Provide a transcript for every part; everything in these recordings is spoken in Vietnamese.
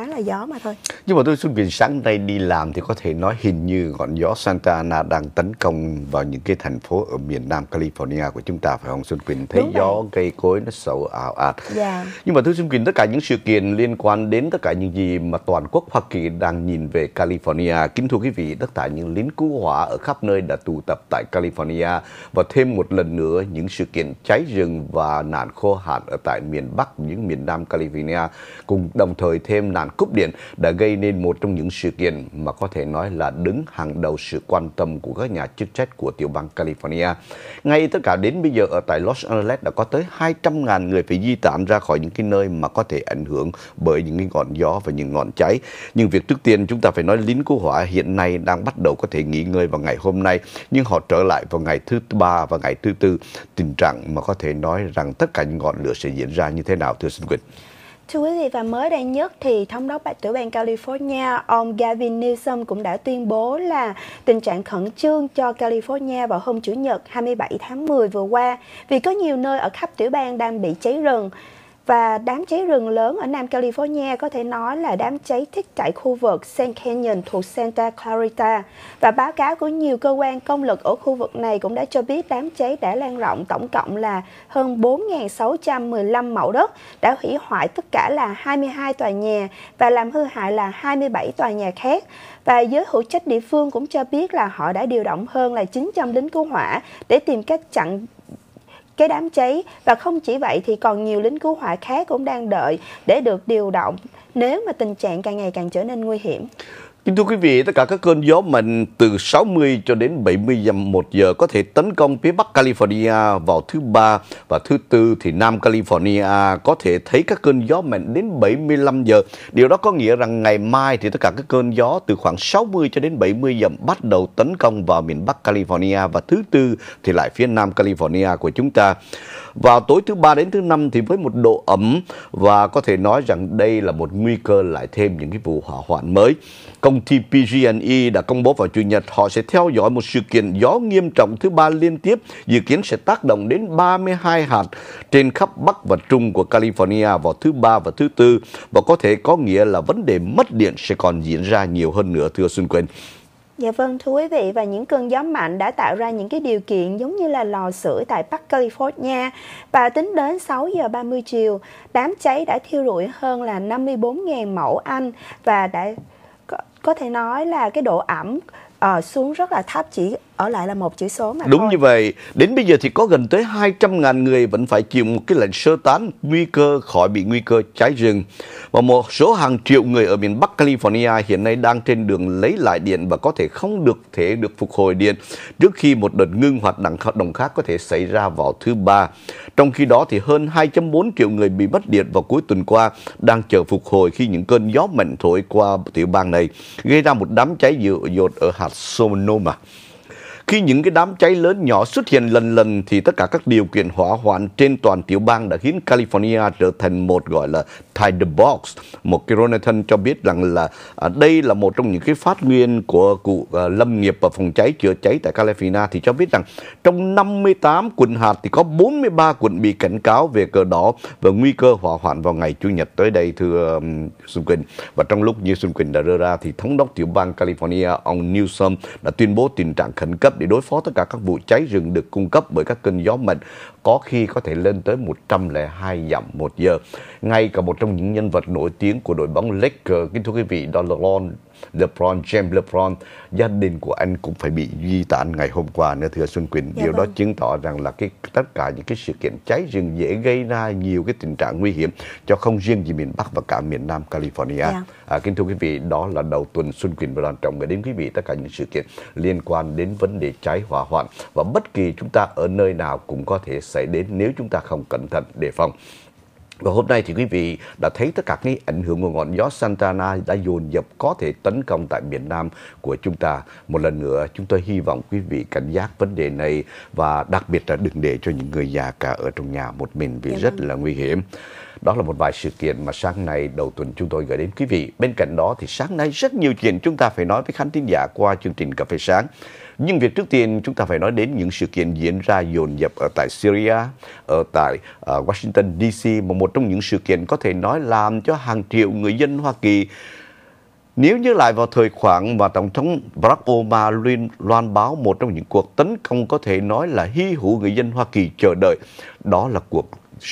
khá là gió mà thôi nhưng mà tôi xin vì sáng nay đi làm thì có thể nói hình như ngọn gió Santa Ana đang tấn công vào những cái thành phố ở miền Nam California của chúng ta phải không Xuân Quỳnh thấy Đúng gió rồi. cây cối nó sầu ảo ạt Dạ. nhưng mà tôi Xuân Quỳnh tất cả những sự kiện liên quan đến tất cả những gì mà toàn quốc Hoa Kỳ đang nhìn về California kính thưa quý vị tất cả những lính cứu hỏa ở khắp nơi đã tụ tập tại California và thêm một lần nữa những sự kiện cháy rừng và nạn khô hạn ở tại miền Bắc những miền Nam California cùng đồng thời thêm nạn hạn cúp điện đã gây nên một trong những sự kiện mà có thể nói là đứng hàng đầu sự quan tâm của các nhà chức trách của tiểu bang California. Ngay tất cả đến bây giờ ở tại Los Angeles đã có tới 200.000 người phải di tản ra khỏi những cái nơi mà có thể ảnh hưởng bởi những cái ngọn gió và những ngọn cháy. Nhưng việc trước tiên chúng ta phải nói lính cứu hỏa hiện nay đang bắt đầu có thể nghỉ ngơi vào ngày hôm nay, nhưng họ trở lại vào ngày thứ ba và ngày thứ tư. Tình trạng mà có thể nói rằng tất cả những ngọn lửa sẽ diễn ra như thế nào thưa xin Quỳnh? Thưa quý vị và mới đây nhất thì thống đốc tiểu bang California ông Gavin Newsom cũng đã tuyên bố là tình trạng khẩn trương cho California vào hôm Chủ nhật 27 tháng 10 vừa qua vì có nhiều nơi ở khắp tiểu bang đang bị cháy rừng. Và đám cháy rừng lớn ở Nam California có thể nói là đám cháy thích tại khu vực San Canyon thuộc Santa Clarita. Và báo cáo của nhiều cơ quan công lực ở khu vực này cũng đã cho biết đám cháy đã lan rộng tổng cộng là hơn 4.615 mẫu đất, đã hủy hoại tất cả là 22 tòa nhà và làm hư hại là 27 tòa nhà khác. Và giới hữu trách địa phương cũng cho biết là họ đã điều động hơn là 900 lính cứu hỏa để tìm cách chặn cái đám cháy và không chỉ vậy thì còn nhiều lính cứu hỏa khác cũng đang đợi để được điều động nếu mà tình trạng càng ngày càng trở nên nguy hiểm Kính thưa quý vị, tất cả các cơn gió mạnh từ 60 cho đến 70 dặm một giờ có thể tấn công phía Bắc California vào thứ ba và thứ tư thì Nam California có thể thấy các cơn gió mạnh đến 75 giờ. Điều đó có nghĩa rằng ngày mai thì tất cả các cơn gió từ khoảng 60 cho đến 70 dặm bắt đầu tấn công vào miền Bắc California và thứ tư thì lại phía Nam California của chúng ta. Vào tối thứ ba đến thứ năm thì với một độ ẩm và có thể nói rằng đây là một nguy cơ lại thêm những cái vụ hỏa hoạn mới. Công Công ty PG&E đã công bố vào Chủ nhật họ sẽ theo dõi một sự kiện gió nghiêm trọng thứ ba liên tiếp dự kiến sẽ tác động đến 32 hạt trên khắp Bắc và Trung của California vào thứ ba và thứ tư và có thể có nghĩa là vấn đề mất điện sẽ còn diễn ra nhiều hơn nữa thưa Xuân Quỳnh. Dạ vâng, thưa quý vị, và những cơn gió mạnh đã tạo ra những cái điều kiện giống như là lò sưởi tại Bắc California. Và tính đến 6 giờ 30 chiều, đám cháy đã thiêu rụi hơn là 54.000 mẫu Anh và đã có thể nói là cái độ ẩm uh, xuống rất là thấp chỉ ở lại là một chữ số mà Đúng thôi. như vậy, đến bây giờ thì có gần tới 200.000 người vẫn phải chịu một cái lệnh sơ tán nguy cơ khỏi bị nguy cơ cháy rừng. Và một số hàng triệu người ở miền Bắc California hiện nay đang trên đường lấy lại điện và có thể không được thể được phục hồi điện trước khi một đợt ngưng hoạt động khác có thể xảy ra vào thứ ba. Trong khi đó thì hơn 2.4 triệu người bị mất điện vào cuối tuần qua đang chờ phục hồi khi những cơn gió mạnh thổi qua tiểu bang này gây ra một đám cháy dữ dột ở hạt Sonoma. Khi những cái đám cháy lớn nhỏ xuất hiện lần lần thì tất cả các điều kiện hỏa hoạn trên toàn tiểu bang đã khiến California trở thành một gọi là Tide Box. Một cái Ronathan cho biết rằng là à, đây là một trong những cái phát nguyên của cụ à, lâm nghiệp và phòng cháy chữa cháy tại California thì cho biết rằng trong 58 quận hạt thì có 43 quận bị cảnh cáo về cờ đỏ và nguy cơ hỏa hoạn vào ngày Chủ nhật tới đây thưa um, Xuân Quỳnh. Và trong lúc như Xuân Quỳnh đã đưa ra thì thống đốc tiểu bang California ông Newsom đã tuyên bố tình trạng khẩn cấp để đối phó tất cả các vụ cháy rừng được cung cấp bởi các cơn gió mạnh có khi có thể lên tới 102 dặm một giờ. Ngay cả một trong những nhân vật nổi tiếng của đội bóng Lakers, kính thưa quý vị, đó là LeBron James LeBron gia đình của anh cũng phải bị di tản ngày hôm qua nữa thưa Xuân Quỳnh dạ điều vâng. đó chứng tỏ rằng là cái tất cả những cái sự kiện cháy rừng dễ gây ra nhiều cái tình trạng nguy hiểm cho không riêng gì miền Bắc và cả miền Nam California dạ. à, kính thưa quý vị đó là đầu tuần Xuân Quỳnh và đoàn trọng gửi đến quý vị tất cả những sự kiện liên quan đến vấn đề cháy hỏa hoạn và bất kỳ chúng ta ở nơi nào cũng có thể xảy đến nếu chúng ta không cẩn thận đề phòng và hôm nay thì quý vị đã thấy tất cả cái ảnh hưởng của ngọn gió Santana đã dồn dập có thể tấn công tại miền Nam của chúng ta. Một lần nữa chúng tôi hy vọng quý vị cảnh giác vấn đề này và đặc biệt là đừng để cho những người già cả ở trong nhà một mình vì dạ rất vâng. là nguy hiểm. Đó là một vài sự kiện mà sáng nay đầu tuần chúng tôi gửi đến quý vị. Bên cạnh đó thì sáng nay rất nhiều chuyện chúng ta phải nói với khán thính giả qua chương trình Cà phê sáng. Nhưng việc trước tiên chúng ta phải nói đến những sự kiện diễn ra dồn dập ở tại Syria, ở tại uh, Washington DC mà một trong những sự kiện có thể nói làm cho hàng triệu người dân Hoa Kỳ nếu như lại vào thời khoảng mà Tổng thống Barack Obama loan báo một trong những cuộc tấn công có thể nói là hy hữu người dân Hoa Kỳ chờ đợi, đó là cuộc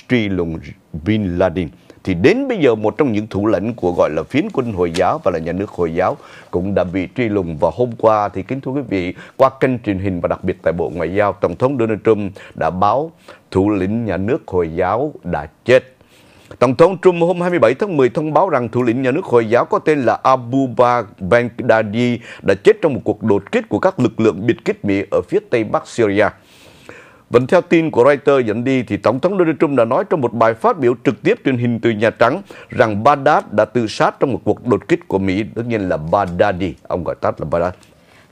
truy lùng Bin Laden thì đến bây giờ một trong những thủ lĩnh của gọi là phiến quân Hồi giáo và là nhà nước Hồi giáo cũng đã bị truy lùng và hôm qua thì kính thưa quý vị qua kênh truyền hình và đặc biệt tại Bộ Ngoại giao Tổng thống Donald Trump đã báo thủ lĩnh nhà nước Hồi giáo đã chết. Tổng thống Trump hôm 27 tháng 10 thông báo rằng thủ lĩnh nhà nước Hồi giáo có tên là Abu Baghdadi đã chết trong một cuộc đột kích của các lực lượng biệt kích Mỹ ở phía tây bắc Syria. Vẫn theo tin của Reuters dẫn đi, thì Tổng thống Donald Trump đã nói trong một bài phát biểu trực tiếp truyền hình từ Nhà Trắng rằng Baghdad đã tự sát trong một cuộc đột kích của Mỹ, tất nhiên là Baghdadi, ông gọi tắt là Baghdad.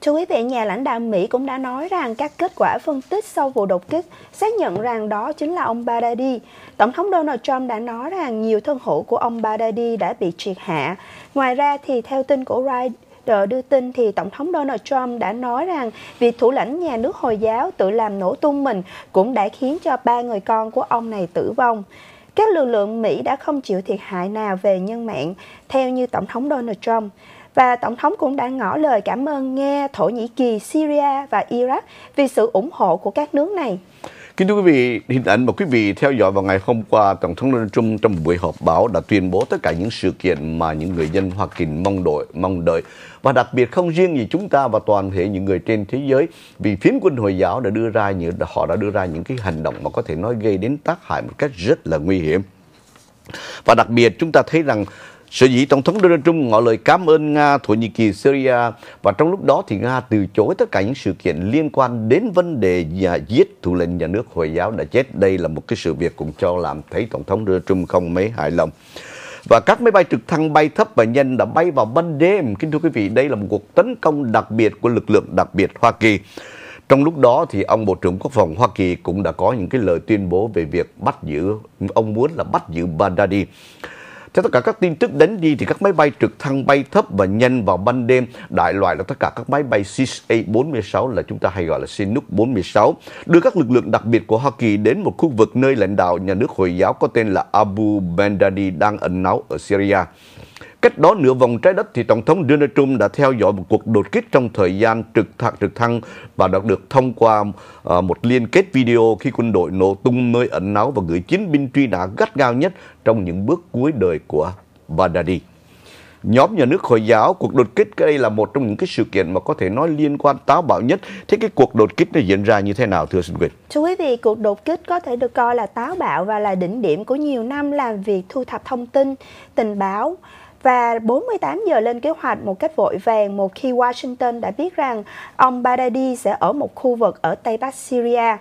Thưa quý vị, nhà lãnh đạo Mỹ cũng đã nói rằng các kết quả phân tích sau vụ đột kích xác nhận rằng đó chính là ông Baghdadi. Tổng thống Donald Trump đã nói rằng nhiều thân hữu của ông Baghdadi đã bị triệt hạ. Ngoài ra thì theo tin của Reuters, đưa tin thì Tổng thống Donald Trump đã nói rằng việc thủ lãnh nhà nước Hồi giáo tự làm nổ tung mình cũng đã khiến cho ba người con của ông này tử vong. Các lực lượng Mỹ đã không chịu thiệt hại nào về nhân mạng, theo như Tổng thống Donald Trump và Tổng thống cũng đã ngỏ lời cảm ơn Nga, Thổ Nhĩ Kỳ, Syria và Iraq vì sự ủng hộ của các nước này. Kính thưa quý vị, hình ảnh mà quý vị theo dõi vào ngày hôm qua, Tổng thống Donald Trump trong một buổi họp báo đã tuyên bố tất cả những sự kiện mà những người dân Hoa Kỳ mong đợi, mong đợi. Và đặc biệt không riêng gì chúng ta và toàn thể những người trên thế giới vì phiến quân Hồi giáo đã đưa ra những họ đã đưa ra những cái hành động mà có thể nói gây đến tác hại một cách rất là nguy hiểm. Và đặc biệt chúng ta thấy rằng Sở dĩ Tổng thống Donald Trump ngỏ lời cảm ơn Nga, Thổ Nhĩ Kỳ, Syria và trong lúc đó thì Nga từ chối tất cả những sự kiện liên quan đến vấn đề giết thủ lĩnh nhà nước Hồi giáo đã chết. Đây là một cái sự việc cũng cho làm thấy Tổng thống Donald Trump không mấy hài lòng. Và các máy bay trực thăng bay thấp và nhanh đã bay vào ban đêm. Kính thưa quý vị, đây là một cuộc tấn công đặc biệt của lực lượng đặc biệt Hoa Kỳ. Trong lúc đó thì ông Bộ trưởng Quốc phòng Hoa Kỳ cũng đã có những cái lời tuyên bố về việc bắt giữ, ông muốn là bắt giữ Baghdadi. Theo tất cả các tin tức đến đi thì các máy bay trực thăng bay thấp và nhanh vào ban đêm, đại loại là tất cả các máy bay CH-46 là chúng ta hay gọi là Chinook 46, đưa các lực lượng đặc biệt của Hoa Kỳ đến một khu vực nơi lãnh đạo nhà nước Hồi giáo có tên là Abu Baghdadi đang ẩn náu ở Syria. Cách đó nửa vòng trái đất thì Tổng thống Donald Trump đã theo dõi một cuộc đột kích trong thời gian trực thăng trực thăng và đã được thông qua ờ, một liên kết video khi quân đội nổ tung nơi ẩn náu và gửi chiến binh truy nã gắt gao nhất trong những bước cuối đời của Baghdadi. Nhóm nhà nước Hồi giáo, cuộc đột kích đây là một trong những cái sự kiện mà có thể nói liên quan táo bạo nhất. Thế cái cuộc đột kích này diễn ra như thế nào thưa Sinh Quỳnh? Thưa quý vị, cuộc đột kích có thể được coi là táo bạo và là đỉnh điểm của nhiều năm làm việc thu thập thông tin, tình báo và 48 giờ lên kế hoạch một cách vội vàng một khi Washington đã biết rằng ông Baghdadi sẽ ở một khu vực ở Tây Bắc Syria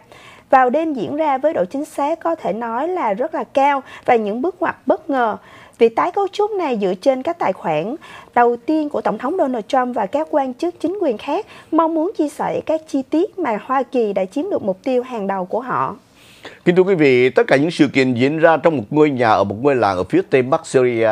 vào đêm diễn ra với độ chính xác có thể nói là rất là cao và những bước ngoặt bất ngờ. Việc tái cấu trúc này dựa trên các tài khoản đầu tiên của Tổng thống Donald Trump và các quan chức chính quyền khác mong muốn chia sẻ các chi tiết mà Hoa Kỳ đã chiếm được mục tiêu hàng đầu của họ. Kính thưa quý vị, tất cả những sự kiện diễn ra trong một ngôi nhà ở một ngôi làng ở phía tây bắc Syria,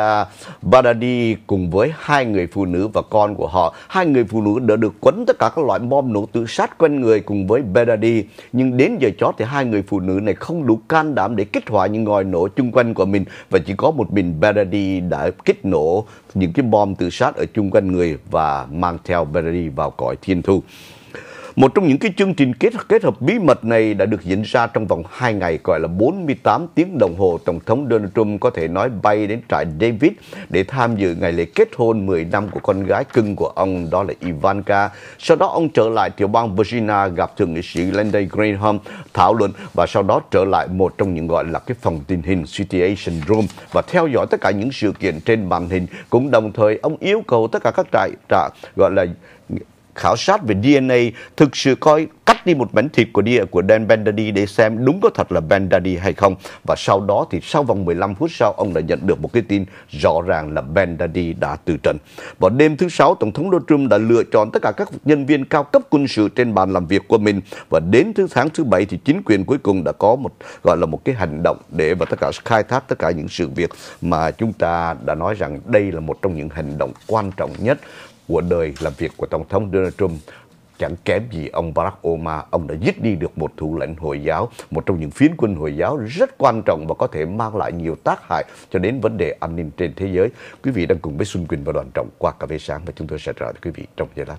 Baghdadi cùng với hai người phụ nữ và con của họ. Hai người phụ nữ đã được quấn tất cả các loại bom nổ tự sát quanh người cùng với Baghdadi. Nhưng đến giờ chót thì hai người phụ nữ này không đủ can đảm để kích hoạt những ngòi nổ chung quanh của mình và chỉ có một mình Baghdadi đã kích nổ những cái bom tự sát ở chung quanh người và mang theo Baghdadi vào cõi thiên thu. Một trong những cái chương trình kết kết hợp bí mật này đã được diễn ra trong vòng 2 ngày gọi là 48 tiếng đồng hồ. Tổng thống Donald Trump có thể nói bay đến trại David để tham dự ngày lễ kết hôn 10 năm của con gái cưng của ông đó là Ivanka. Sau đó ông trở lại tiểu bang Virginia gặp thượng nghị sĩ Lindsey Graham thảo luận và sau đó trở lại một trong những gọi là cái phòng tình hình Situation Room và theo dõi tất cả những sự kiện trên màn hình cũng đồng thời ông yêu cầu tất cả các trại trại gọi là khảo sát về DNA thực sự coi cắt đi một mảnh thịt của địa của Dan Benderdy để xem đúng có thật là Benderdy hay không và sau đó thì sau vòng 15 phút sau ông đã nhận được một cái tin rõ ràng là Benderdy đã từ trần. Vào đêm thứ sáu tổng thống Donald Trump đã lựa chọn tất cả các nhân viên cao cấp quân sự trên bàn làm việc của mình và đến thứ tháng thứ bảy thì chính quyền cuối cùng đã có một gọi là một cái hành động để và tất cả khai thác tất cả những sự việc mà chúng ta đã nói rằng đây là một trong những hành động quan trọng nhất của đời làm việc của Tổng thống Donald Trump chẳng kém gì ông Barack Obama. Ông đã giết đi được một thủ lĩnh Hồi giáo, một trong những phiến quân Hồi giáo rất quan trọng và có thể mang lại nhiều tác hại cho đến vấn đề an ninh trên thế giới. Quý vị đang cùng với Xuân Quỳnh và đoàn trọng qua cà phê sáng và chúng tôi sẽ trả lời quý vị trong giây lát.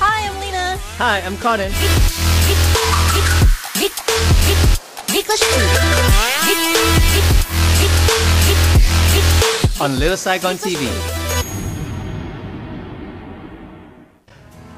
Hi, I'm Lena. Hi, I'm Conan. Because on Little Saigon TV.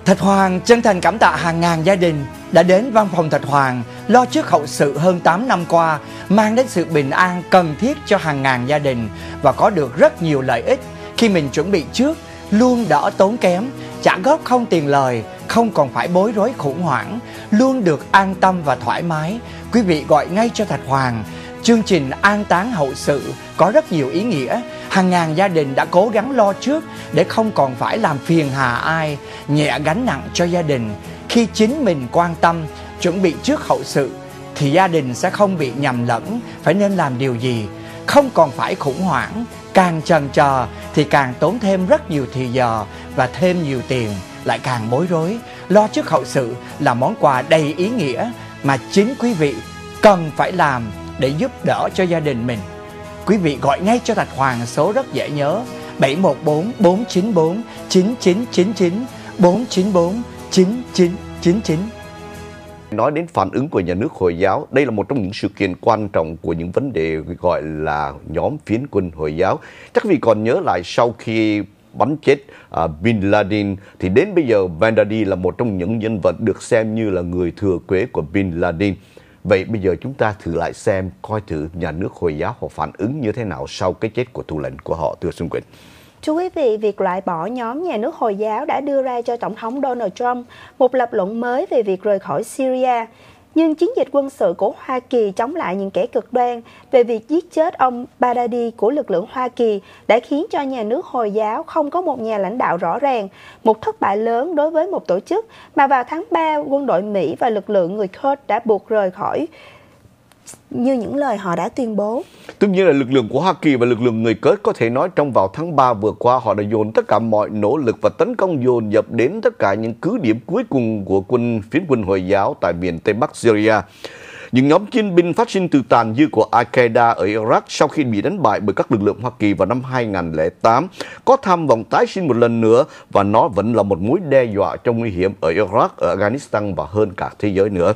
Thạch Hoàng chân thành cảm tạ hàng ngàn gia đình đã đến văn phòng Thạch Hoàng lo trước hậu sự hơn 8 năm qua, mang đến sự bình an cần thiết cho hàng ngàn gia đình và có được rất nhiều lợi ích khi mình chuẩn bị trước, luôn đỡ tốn kém, trả góp không tiền lời, không còn phải bối rối khủng hoảng, luôn được an tâm và thoải mái. Quý vị gọi ngay cho Thạch Hoàng 0975 Chương trình an táng hậu sự có rất nhiều ý nghĩa. Hàng ngàn gia đình đã cố gắng lo trước để không còn phải làm phiền hà ai, nhẹ gánh nặng cho gia đình. Khi chính mình quan tâm, chuẩn bị trước hậu sự thì gia đình sẽ không bị nhầm lẫn phải nên làm điều gì, không còn phải khủng hoảng, càng chần chờ thì càng tốn thêm rất nhiều thì giờ và thêm nhiều tiền lại càng bối rối. Lo trước hậu sự là món quà đầy ý nghĩa mà chính quý vị cần phải làm để giúp đỡ cho gia đình mình. Quý vị gọi ngay cho Thạch Hoàng số rất dễ nhớ 714 494 9999 494 9999. Nói đến phản ứng của nhà nước Hồi giáo, đây là một trong những sự kiện quan trọng của những vấn đề gọi là nhóm phiến quân Hồi giáo. Chắc vì còn nhớ lại sau khi bắn chết à, Bin Laden thì đến bây giờ Baghdadi là một trong những nhân vật được xem như là người thừa kế của Bin Laden. Vậy bây giờ chúng ta thử lại xem coi thử nhà nước Hồi giáo họ phản ứng như thế nào sau cái chết của thủ lĩnh của họ, thưa Xuân Quỳnh. Thưa quý vị, việc loại bỏ nhóm nhà nước Hồi giáo đã đưa ra cho Tổng thống Donald Trump một lập luận mới về việc rời khỏi Syria nhưng chiến dịch quân sự của Hoa Kỳ chống lại những kẻ cực đoan về việc giết chết ông Baghdadi của lực lượng Hoa Kỳ đã khiến cho nhà nước Hồi giáo không có một nhà lãnh đạo rõ ràng, một thất bại lớn đối với một tổ chức mà vào tháng 3 quân đội Mỹ và lực lượng người Kurd đã buộc rời khỏi như những lời họ đã tuyên bố. Tức như là lực lượng của Hoa Kỳ và lực lượng người cớt có thể nói trong vào tháng 3 vừa qua họ đã dồn tất cả mọi nỗ lực và tấn công dồn dập đến tất cả những cứ điểm cuối cùng của quân phiến quân Hồi giáo tại miền Tây Bắc Syria. Những nhóm chiến binh phát sinh từ tàn dư của Al-Qaeda ở Iraq sau khi bị đánh bại bởi các lực lượng Hoa Kỳ vào năm 2008 có tham vọng tái sinh một lần nữa và nó vẫn là một mối đe dọa trong nguy hiểm ở Iraq, ở Afghanistan và hơn cả thế giới nữa.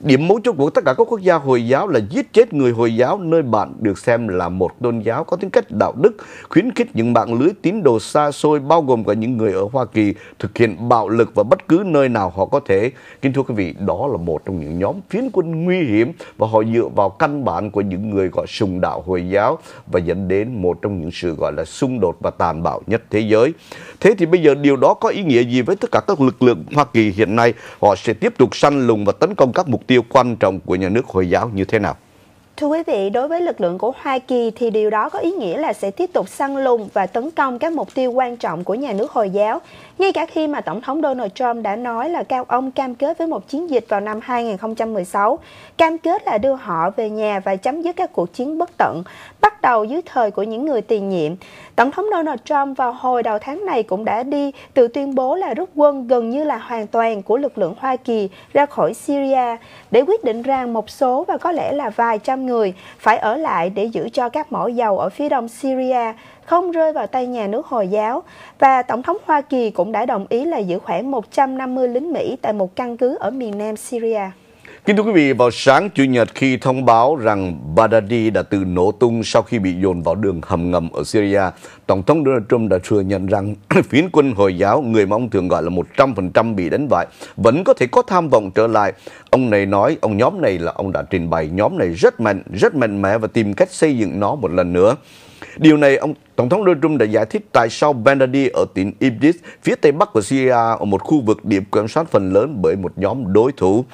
Điểm mấu chốt của tất cả các quốc gia Hồi giáo là giết chết người Hồi giáo nơi bạn được xem là một tôn giáo có tính cách đạo đức, khuyến khích những mạng lưới tín đồ xa xôi bao gồm cả những người ở Hoa Kỳ thực hiện bạo lực và bất cứ nơi nào họ có thể. Kính thưa quý vị, đó là một trong những nhóm phiến quân nguy hiểm và họ dựa vào căn bản của những người gọi sùng đạo Hồi giáo và dẫn đến một trong những sự gọi là xung đột và tàn bạo nhất thế giới. Thế thì bây giờ điều đó có ý nghĩa gì với tất cả các lực lượng Hoa Kỳ hiện nay? Họ sẽ tiếp tục săn lùng và tấn công các mục tiêu quan trọng của nhà nước Hồi giáo như thế nào? Thưa quý vị, đối với lực lượng của Hoa Kỳ thì điều đó có ý nghĩa là sẽ tiếp tục săn lùng và tấn công các mục tiêu quan trọng của nhà nước Hồi giáo. Ngay cả khi mà Tổng thống Donald Trump đã nói là cao ông cam kết với một chiến dịch vào năm 2016, cam kết là đưa họ về nhà và chấm dứt các cuộc chiến bất tận, bắt đầu dưới thời của những người tiền nhiệm. Tổng thống Donald Trump vào hồi đầu tháng này cũng đã đi tự tuyên bố là rút quân gần như là hoàn toàn của lực lượng Hoa Kỳ ra khỏi Syria để quyết định rằng một số và có lẽ là vài trăm người phải ở lại để giữ cho các mỏ dầu ở phía đông Syria không rơi vào tay nhà nước Hồi giáo và Tổng thống Hoa Kỳ cũng đã đồng ý là giữ khoảng 150 lính Mỹ tại một căn cứ ở miền nam Syria. Kính thưa quý vị, vào sáng Chủ nhật khi thông báo rằng Baghdadi đã tự nổ tung sau khi bị dồn vào đường hầm ngầm ở Syria, Tổng thống Donald Trump đã thừa nhận rằng phiến quân Hồi giáo, người mà ông thường gọi là 100% bị đánh bại, vẫn có thể có tham vọng trở lại. Ông này nói, ông nhóm này là ông đã trình bày nhóm này rất mạnh, rất mạnh mẽ và tìm cách xây dựng nó một lần nữa. Điều này ông Tổng thống Donald Trump đã giải thích tại sao Benghazi ở tỉnh Idlib, phía tây bắc của Syria, ở một khu vực điểm kiểm soát phần lớn bởi một nhóm đối thủ.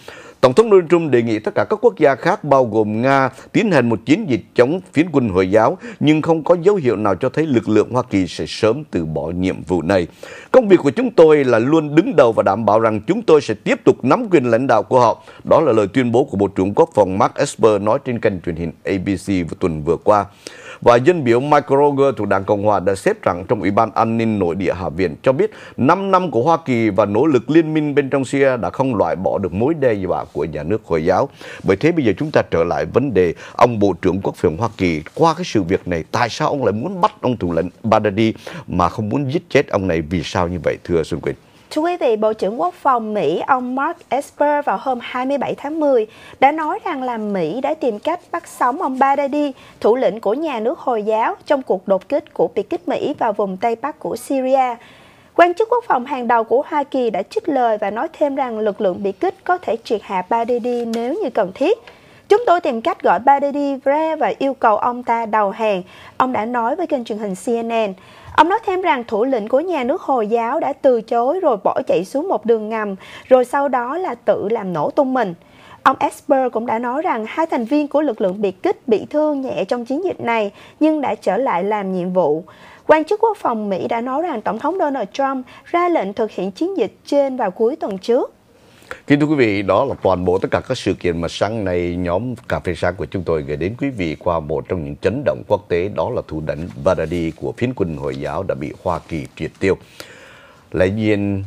Tổng thống Donald Trump đề nghị tất cả các quốc gia khác bao gồm Nga tiến hành một chiến dịch chống phiến quân Hồi giáo, nhưng không có dấu hiệu nào cho thấy lực lượng Hoa Kỳ sẽ sớm từ bỏ nhiệm vụ này. Công việc của chúng tôi là luôn đứng đầu và đảm bảo rằng chúng tôi sẽ tiếp tục nắm quyền lãnh đạo của họ. Đó là lời tuyên bố của Bộ trưởng Quốc phòng Mark Esper nói trên kênh truyền hình ABC vào tuần vừa qua. Và dân biểu Michael Roger thuộc đảng Đảng Cộng Hòa đã xếp rằng trong Ủy ban An ninh Nội địa Hạ viện cho biết 5 năm của Hoa Kỳ và nỗ lực liên minh bên trong Syria đã không loại bỏ được mối đe dọa của nhà nước Hồi giáo. Bởi thế bây giờ chúng ta trở lại vấn đề ông Bộ trưởng Quốc phòng Hoa Kỳ qua cái sự việc này tại sao ông lại muốn bắt ông thủ lĩnh Baghdadi mà không muốn giết chết ông này vì sao như vậy thưa Xuân Quỳnh? Thưa quý vị, Bộ trưởng Quốc phòng Mỹ ông Mark Esper vào hôm 27 tháng 10 đã nói rằng là Mỹ đã tìm cách bắt sống ông Baghdadi, thủ lĩnh của nhà nước Hồi giáo trong cuộc đột kích của biệt kích Mỹ vào vùng Tây Bắc của Syria. Quan chức quốc phòng hàng đầu của Hoa Kỳ đã trích lời và nói thêm rằng lực lượng biệt kích có thể triệt hạ Baghdadi nếu như cần thiết. Chúng tôi tìm cách gọi Baghdadi ra và yêu cầu ông ta đầu hàng, ông đã nói với kênh truyền hình CNN. Ông nói thêm rằng thủ lĩnh của nhà nước Hồi giáo đã từ chối rồi bỏ chạy xuống một đường ngầm, rồi sau đó là tự làm nổ tung mình. Ông Esper cũng đã nói rằng hai thành viên của lực lượng biệt kích bị thương nhẹ trong chiến dịch này nhưng đã trở lại làm nhiệm vụ. Quan chức quốc phòng Mỹ đã nói rằng Tổng thống Donald Trump ra lệnh thực hiện chiến dịch trên vào cuối tuần trước. Kính thưa quý vị, đó là toàn bộ tất cả các sự kiện mà sáng nay nhóm Cà phê sáng của chúng tôi gửi đến quý vị qua một trong những chấn động quốc tế đó là thủ đỉnh Baghdadi của phiến quân Hồi giáo đã bị Hoa Kỳ triệt tiêu. Lẽ nhiên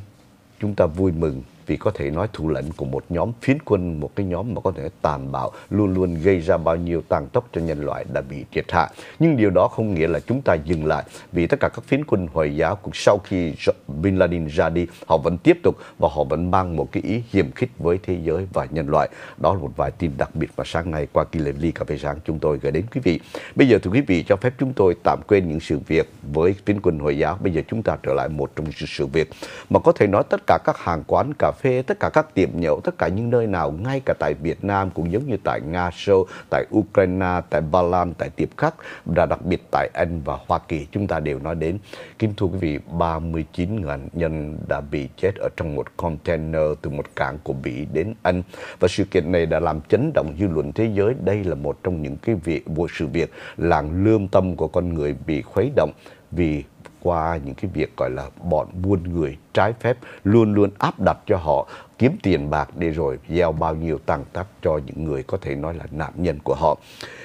chúng ta vui mừng vì có thể nói thủ lĩnh của một nhóm phiến quân, một cái nhóm mà có thể tàn bạo, luôn luôn gây ra bao nhiêu tàn tốc cho nhân loại đã bị triệt hạ. Nhưng điều đó không nghĩa là chúng ta dừng lại, vì tất cả các phiến quân Hồi giáo cũng sau khi Bin Laden ra đi, họ vẫn tiếp tục và họ vẫn mang một cái ý hiểm khích với thế giới và nhân loại. Đó là một vài tin đặc biệt mà sáng nay qua kỳ lệnh ly cà phê sáng chúng tôi gửi đến quý vị. Bây giờ thưa quý vị cho phép chúng tôi tạm quên những sự việc với phiến quân Hồi giáo. Bây giờ chúng ta trở lại một trong những sự việc mà có thể nói tất cả các hàng quán cà phê, tất cả các tiệm nhậu, tất cả những nơi nào, ngay cả tại Việt Nam cũng giống như tại Nga Sâu, tại Ukraine, tại Ba Lan, tại tiệm khác, và đặc biệt tại Anh và Hoa Kỳ chúng ta đều nói đến. Kính thưa quý vị, 39 nạn nhân đã bị chết ở trong một container từ một cảng của Bỉ đến Anh. Và sự kiện này đã làm chấn động dư luận thế giới. Đây là một trong những cái việc, vụ sự việc làng lương tâm của con người bị khuấy động vì qua những cái việc gọi là bọn buôn người trái phép luôn luôn áp đặt cho họ kiếm tiền bạc để rồi gieo bao nhiêu tàn tác cho những người có thể nói là nạn nhân của họ.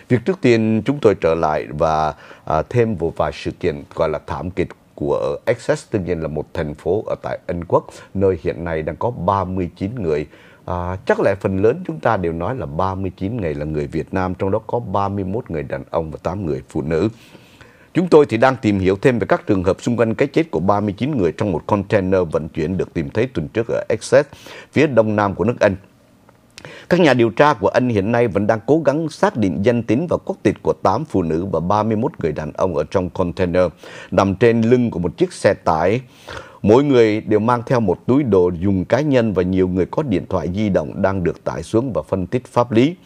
Việc trước tiên chúng tôi trở lại và à, thêm một vài sự kiện gọi là thảm kịch của Excess, tuy nhiên là một thành phố ở tại Anh Quốc, nơi hiện nay đang có 39 người À, chắc lẽ phần lớn chúng ta đều nói là 39 người là người Việt Nam, trong đó có 31 người đàn ông và 8 người phụ nữ. Chúng tôi thì đang tìm hiểu thêm về các trường hợp xung quanh cái chết của 39 người trong một container vận chuyển được tìm thấy tuần trước ở Essex, phía đông nam của nước Anh. Các nhà điều tra của Anh hiện nay vẫn đang cố gắng xác định danh tính và quốc tịch của 8 phụ nữ và 31 người đàn ông ở trong container nằm trên lưng của một chiếc xe tải. Mỗi người đều mang theo một túi đồ dùng cá nhân và nhiều người có điện thoại di động đang được tải xuống và phân tích pháp lý.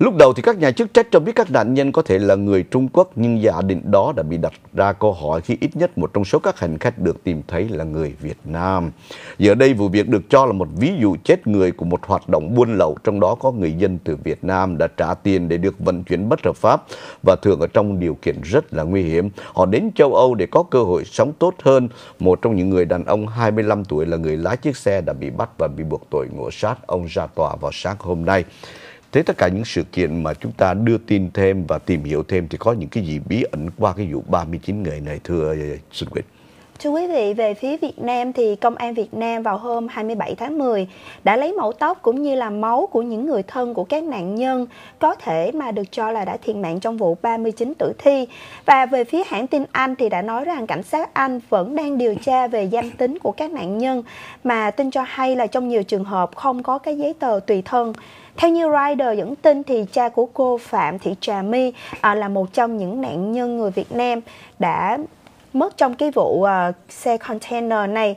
Lúc đầu thì các nhà chức trách cho biết các nạn nhân có thể là người Trung Quốc nhưng giả định đó đã bị đặt ra câu hỏi khi ít nhất một trong số các hành khách được tìm thấy là người Việt Nam. Giờ đây vụ việc được cho là một ví dụ chết người của một hoạt động buôn lậu trong đó có người dân từ Việt Nam đã trả tiền để được vận chuyển bất hợp pháp và thường ở trong điều kiện rất là nguy hiểm. Họ đến châu Âu để có cơ hội sống tốt hơn. Một trong những người đàn ông 25 tuổi là người lái chiếc xe đã bị bắt và bị buộc tội ngộ sát ông ra tòa vào sáng hôm nay. Thế tất cả những sự kiện mà chúng ta đưa tin thêm và tìm hiểu thêm thì có những cái gì bí ẩn qua cái vụ 39 người này thưa ờ, Xuân Quỳnh? Thưa quý vị, về phía Việt Nam thì Công an Việt Nam vào hôm 27 tháng 10 đã lấy mẫu tóc cũng như là máu của những người thân của các nạn nhân có thể mà được cho là đã thiệt mạng trong vụ 39 tử thi. Và về phía hãng tin Anh thì đã nói rằng cảnh sát Anh vẫn đang điều tra về danh tính của các nạn nhân mà tin cho hay là trong nhiều trường hợp không có cái giấy tờ tùy thân theo như Rider dẫn tin thì cha của cô Phạm Thị Trà My à, là một trong những nạn nhân người Việt Nam đã mất trong cái vụ uh, xe container này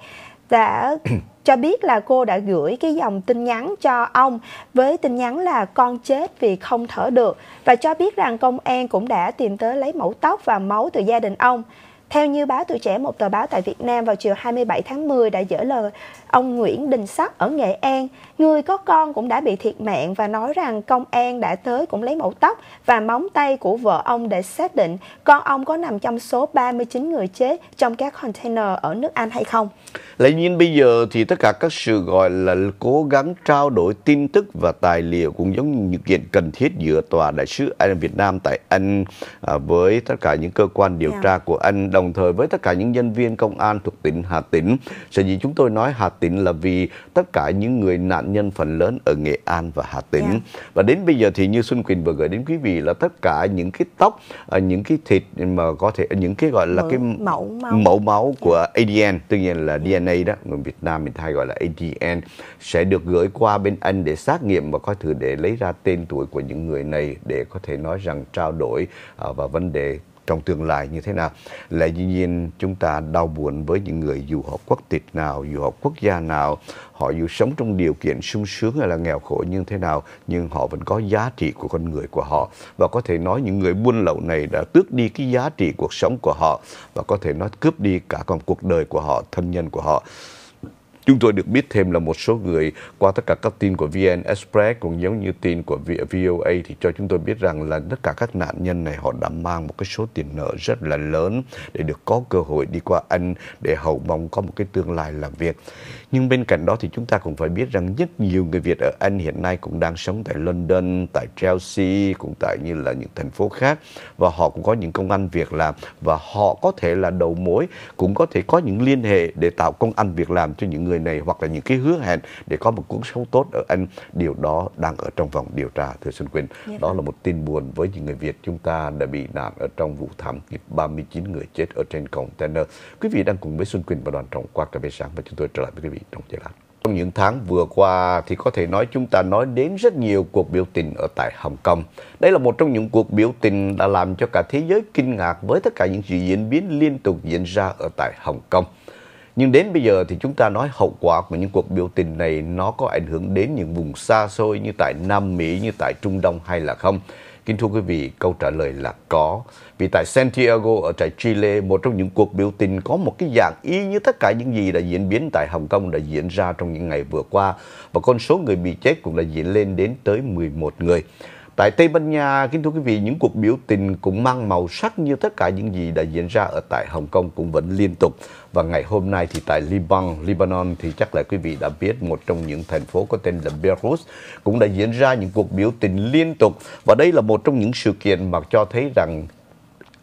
đã cho biết là cô đã gửi cái dòng tin nhắn cho ông với tin nhắn là con chết vì không thở được và cho biết rằng công an cũng đã tìm tới lấy mẫu tóc và máu từ gia đình ông. Theo như báo Tuổi Trẻ, một tờ báo tại Việt Nam vào chiều 27 tháng 10 đã dỡ lời Ông Nguyễn Đình Sắc ở Nghệ An, người có con cũng đã bị thiệt mạng và nói rằng công an đã tới cũng lấy mẫu tóc và móng tay của vợ ông để xác định con ông có nằm trong số 39 người chết trong các container ở nước Anh hay không. Lẽ nhiên bây giờ thì tất cả các sự gọi là cố gắng trao đổi tin tức và tài liệu cũng giống như những kiện cần thiết giữa Tòa Đại sứ Anh Việt Nam tại Anh à, với tất cả những cơ quan điều yeah. Dạ. tra của Anh đồng thời với tất cả những nhân viên công an thuộc tỉnh Hà Tĩnh. Sở dĩ chúng tôi nói Hà Tĩnh Tĩnh là vì tất cả những người nạn nhân phần lớn ở Nghệ An và Hà Tĩnh. Yeah. Dạ. Và đến bây giờ thì như Xuân Quỳnh vừa gửi đến quý vị là tất cả những cái tóc, à, những cái thịt mà có thể những cái gọi là Mỡ, cái mẫu máu. mẫu máu dạ. của ADN, tuy nhiên là DNA đó, người Việt Nam mình hay gọi là ADN sẽ được gửi qua bên Anh để xác nghiệm và coi thử để lấy ra tên tuổi của những người này để có thể nói rằng trao đổi à, và vấn đề trong tương lai như thế nào. Lẽ dĩ nhiên chúng ta đau buồn với những người dù họ quốc tịch nào, dù họ quốc gia nào, họ dù sống trong điều kiện sung sướng hay là nghèo khổ như thế nào, nhưng họ vẫn có giá trị của con người của họ. Và có thể nói những người buôn lậu này đã tước đi cái giá trị cuộc sống của họ và có thể nói cướp đi cả con cuộc đời của họ, thân nhân của họ. Chúng tôi được biết thêm là một số người qua tất cả các tin của VN Express cũng giống như tin của VOA thì cho chúng tôi biết rằng là tất cả các nạn nhân này họ đã mang một cái số tiền nợ rất là lớn để được có cơ hội đi qua Anh để hầu mong có một cái tương lai làm việc. Nhưng bên cạnh đó thì chúng ta cũng phải biết rằng rất nhiều người Việt ở Anh hiện nay cũng đang sống tại London, tại Chelsea, cũng tại như là những thành phố khác và họ cũng có những công ăn việc làm và họ có thể là đầu mối cũng có thể có những liên hệ để tạo công ăn việc làm cho những người người này hoặc là những cái hứa hẹn để có một cuộc sống tốt ở anh điều đó đang ở trong vòng điều tra thưa Xuân Quyền yeah. Dạ. đó là một tin buồn với những người Việt chúng ta đã bị nạn ở trong vụ thảm kịch 39 người chết ở trên container quý vị đang cùng với Xuân Quyền và đoàn trọng qua cà phê sáng và chúng tôi trở lại với quý vị trong giây lát trong những tháng vừa qua thì có thể nói chúng ta nói đến rất nhiều cuộc biểu tình ở tại Hồng Kông. Đây là một trong những cuộc biểu tình đã làm cho cả thế giới kinh ngạc với tất cả những sự diễn biến liên tục diễn ra ở tại Hồng Kông nhưng đến bây giờ thì chúng ta nói hậu quả của những cuộc biểu tình này nó có ảnh hưởng đến những vùng xa xôi như tại Nam Mỹ, như tại Trung Đông hay là không? Kính thưa quý vị, câu trả lời là có. Vì tại Santiago ở tại Chile, một trong những cuộc biểu tình có một cái dạng y như tất cả những gì đã diễn biến tại Hồng Kông đã diễn ra trong những ngày vừa qua. Và con số người bị chết cũng đã diễn lên đến tới 11 người. Tại Tây Ban Nha, kính thưa quý vị, những cuộc biểu tình cũng mang màu sắc như tất cả những gì đã diễn ra ở tại Hồng Kông cũng vẫn liên tục. Và ngày hôm nay thì tại Liban, Lebanon thì chắc là quý vị đã biết một trong những thành phố có tên là Beirut cũng đã diễn ra những cuộc biểu tình liên tục. Và đây là một trong những sự kiện mà cho thấy rằng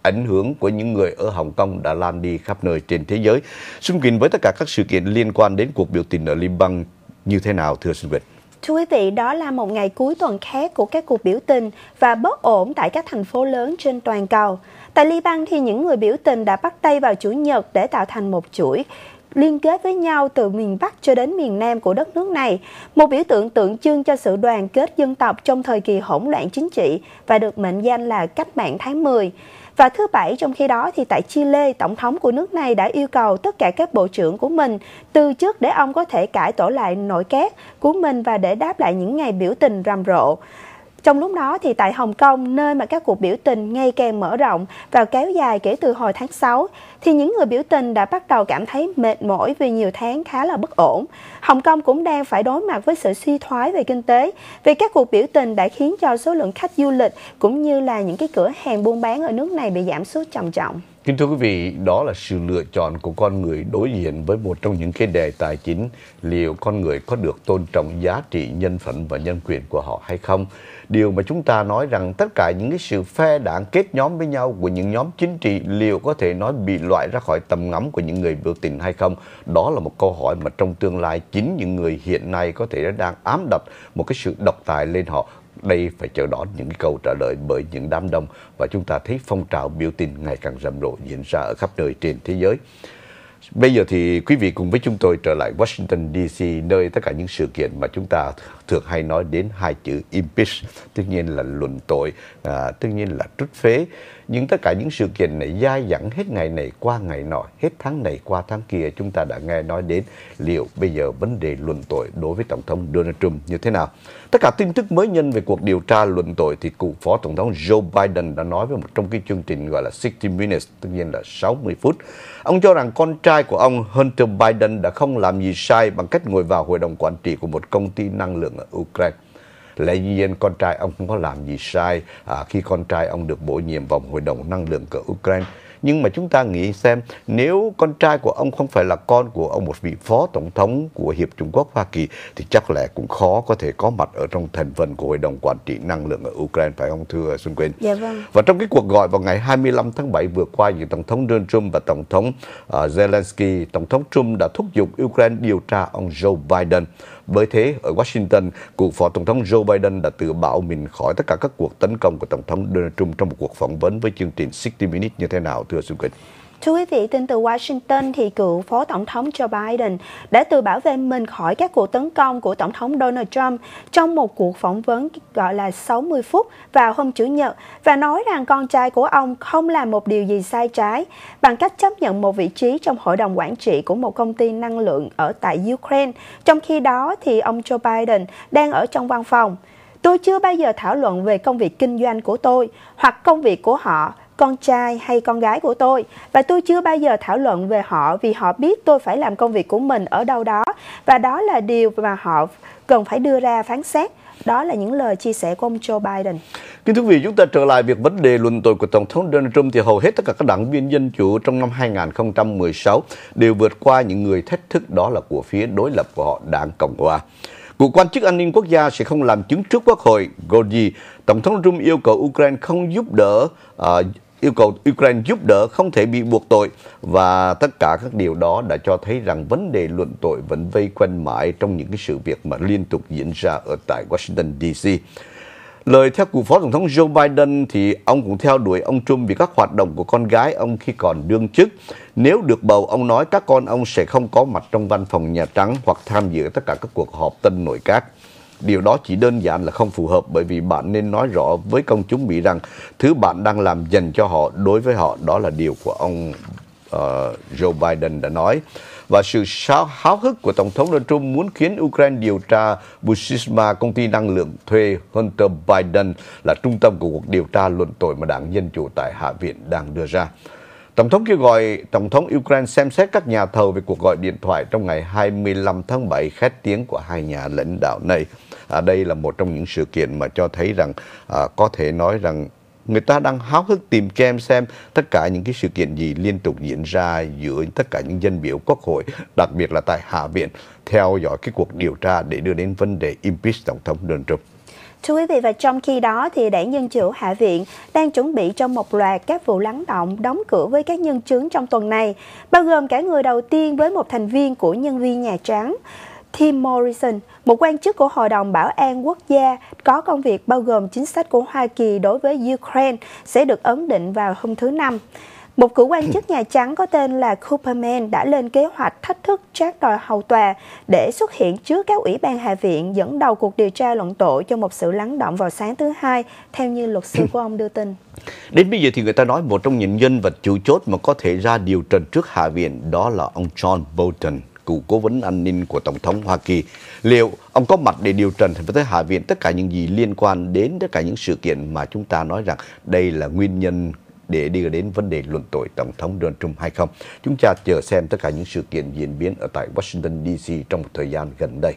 ảnh hưởng của những người ở Hồng Kông đã lan đi khắp nơi trên thế giới. Xuân Quỳnh với tất cả các sự kiện liên quan đến cuộc biểu tình ở Liban như thế nào thưa Xuân Quyền. Thưa quý vị, đó là một ngày cuối tuần khác của các cuộc biểu tình và bất ổn tại các thành phố lớn trên toàn cầu. Tại Liban thì những người biểu tình đã bắt tay vào chủ nhật để tạo thành một chuỗi liên kết với nhau từ miền Bắc cho đến miền Nam của đất nước này, một biểu tượng tượng trưng cho sự đoàn kết dân tộc trong thời kỳ hỗn loạn chính trị và được mệnh danh là cách mạng tháng 10. Và thứ Bảy trong khi đó thì tại Chile, Tổng thống của nước này đã yêu cầu tất cả các bộ trưởng của mình từ chức để ông có thể cải tổ lại nội các của mình và để đáp lại những ngày biểu tình rầm rộ. Trong lúc đó thì tại Hồng Kông, nơi mà các cuộc biểu tình ngày càng mở rộng và kéo dài kể từ hồi tháng 6, thì những người biểu tình đã bắt đầu cảm thấy mệt mỏi vì nhiều tháng khá là bất ổn. Hồng Kông cũng đang phải đối mặt với sự suy thoái về kinh tế, vì các cuộc biểu tình đã khiến cho số lượng khách du lịch cũng như là những cái cửa hàng buôn bán ở nước này bị giảm sút trầm trọng. Kính thưa quý vị, đó là sự lựa chọn của con người đối diện với một trong những cái đề tài chính liệu con người có được tôn trọng giá trị nhân phẩm và nhân quyền của họ hay không. Điều mà chúng ta nói rằng tất cả những cái sự phe đảng kết nhóm với nhau của những nhóm chính trị liệu có thể nói bị loại ra khỏi tầm ngắm của những người biểu tình hay không. Đó là một câu hỏi mà trong tương lai chính những người hiện nay có thể đang ám đập một cái sự độc tài lên họ đây phải chờ đón những câu trả lời bởi những đám đông và chúng ta thấy phong trào biểu tình ngày càng rầm rộ diễn ra ở khắp nơi trên thế giới. Bây giờ thì quý vị cùng với chúng tôi trở lại Washington DC nơi tất cả những sự kiện mà chúng ta thường hay nói đến hai chữ impeach, tất nhiên là luận tội, à, tất nhiên là trút phế nhưng tất cả những sự kiện này dai dẳng hết ngày này qua ngày nọ, hết tháng này qua tháng kia chúng ta đã nghe nói đến liệu bây giờ vấn đề luận tội đối với Tổng thống Donald Trump như thế nào. Tất cả tin tức mới nhân về cuộc điều tra luận tội thì cựu Phó Tổng thống Joe Biden đã nói với một trong cái chương trình gọi là 60 Minutes, tất nhiên là 60 phút. Ông cho rằng con trai của ông Hunter Biden đã không làm gì sai bằng cách ngồi vào hội đồng quản trị của một công ty năng lượng ở Ukraine lẽ nhiên con trai ông không có làm gì sai à, khi con trai ông được bổ nhiệm vào Hội đồng Năng lượng của Ukraine. Nhưng mà chúng ta nghĩ xem nếu con trai của ông không phải là con của ông một vị phó tổng thống của Hiệp Trung Quốc Hoa Kỳ thì chắc lẽ cũng khó có thể có mặt ở trong thành phần của Hội đồng Quản trị Năng lượng ở Ukraine phải không thưa Xuân Quyên? Dạ vâng. Và trong cái cuộc gọi vào ngày 25 tháng 7 vừa qua giữa Tổng thống Donald Trump và Tổng thống uh, Zelensky, Tổng thống Trump đã thúc giục Ukraine điều tra ông Joe Biden bởi thế, ở Washington, cựu phó tổng thống Joe Biden đã tự bảo mình khỏi tất cả các cuộc tấn công của tổng thống Donald Trump trong một cuộc phỏng vấn với chương trình 60 Minutes như thế nào, thưa Xuân Quỳnh? Thưa quý vị, tin từ Washington thì cựu Phó Tổng thống Joe Biden đã tự bảo vệ mình khỏi các cuộc tấn công của Tổng thống Donald Trump trong một cuộc phỏng vấn gọi là 60 phút vào hôm Chủ nhật và nói rằng con trai của ông không làm một điều gì sai trái bằng cách chấp nhận một vị trí trong hội đồng quản trị của một công ty năng lượng ở tại Ukraine. Trong khi đó thì ông Joe Biden đang ở trong văn phòng. Tôi chưa bao giờ thảo luận về công việc kinh doanh của tôi hoặc công việc của họ con trai hay con gái của tôi và tôi chưa bao giờ thảo luận về họ vì họ biết tôi phải làm công việc của mình ở đâu đó và đó là điều mà họ cần phải đưa ra phán xét. Đó là những lời chia sẻ của ông Joe Biden. Kính thưa quý vị, chúng ta trở lại việc vấn đề luận tội của Tổng thống Donald Trump thì hầu hết tất cả các đảng viên Dân Chủ trong năm 2016 đều vượt qua những người thách thức đó là của phía đối lập của họ, đảng Cộng Hòa. Của quan chức an ninh quốc gia sẽ không làm chứng trước quốc hội. Gordy, Tổng thống Trump yêu cầu Ukraine không giúp đỡ uh, yêu cầu Ukraine giúp đỡ không thể bị buộc tội và tất cả các điều đó đã cho thấy rằng vấn đề luận tội vẫn vây quanh mãi trong những cái sự việc mà liên tục diễn ra ở tại Washington DC. Lời theo cựu phó tổng thống Joe Biden thì ông cũng theo đuổi ông Trump vì các hoạt động của con gái ông khi còn đương chức. Nếu được bầu, ông nói các con ông sẽ không có mặt trong văn phòng Nhà Trắng hoặc tham dự tất cả các cuộc họp tân nội các điều đó chỉ đơn giản là không phù hợp bởi vì bạn nên nói rõ với công chúng Mỹ rằng thứ bạn đang làm dành cho họ đối với họ đó là điều của ông uh, Joe Biden đã nói và sự háo hức của Tổng thống Donald Trump muốn khiến Ukraine điều tra Burisma, công ty năng lượng thuê Hunter Biden là trung tâm của cuộc điều tra luận tội mà Đảng Dân Chủ tại Hạ viện đang đưa ra. Tổng thống kêu gọi Tổng thống Ukraine xem xét các nhà thầu về cuộc gọi điện thoại trong ngày 25 tháng 7 khét tiếng của hai nhà lãnh đạo này à, đây là một trong những sự kiện mà cho thấy rằng à, có thể nói rằng người ta đang háo hức tìm cho em xem tất cả những cái sự kiện gì liên tục diễn ra giữa tất cả những dân biểu quốc hội, đặc biệt là tại Hạ viện, theo dõi cái cuộc điều tra để đưa đến vấn đề impeach tổng thống Donald Trump. Thưa quý vị, và trong khi đó thì đảng Dân Chủ Hạ Viện đang chuẩn bị cho một loạt các vụ lắng động đóng cửa với các nhân chứng trong tuần này, bao gồm cả người đầu tiên với một thành viên của nhân viên Nhà Trắng. Tim Morrison, một quan chức của Hội đồng Bảo an Quốc gia có công việc bao gồm chính sách của Hoa Kỳ đối với Ukraine sẽ được ấn định vào hôm thứ Năm. Một cựu quan chức Nhà Trắng có tên là Cooperman đã lên kế hoạch thách thức Jack đòi hầu tòa để xuất hiện trước các ủy ban hạ viện dẫn đầu cuộc điều tra luận tội cho một sự lắng động vào sáng thứ hai, theo như luật sư của ông đưa tin. Đến bây giờ thì người ta nói một trong những nhân vật chủ chốt mà có thể ra điều trần trước hạ viện đó là ông John Bolton cựu cố vấn an ninh của Tổng thống Hoa Kỳ. Liệu ông có mặt để điều trần với tới Hạ viện tất cả những gì liên quan đến tất cả những sự kiện mà chúng ta nói rằng đây là nguyên nhân để đi đến vấn đề luận tội Tổng thống Donald Trump hay không. Chúng ta chờ xem tất cả những sự kiện diễn biến ở tại Washington DC trong một thời gian gần đây.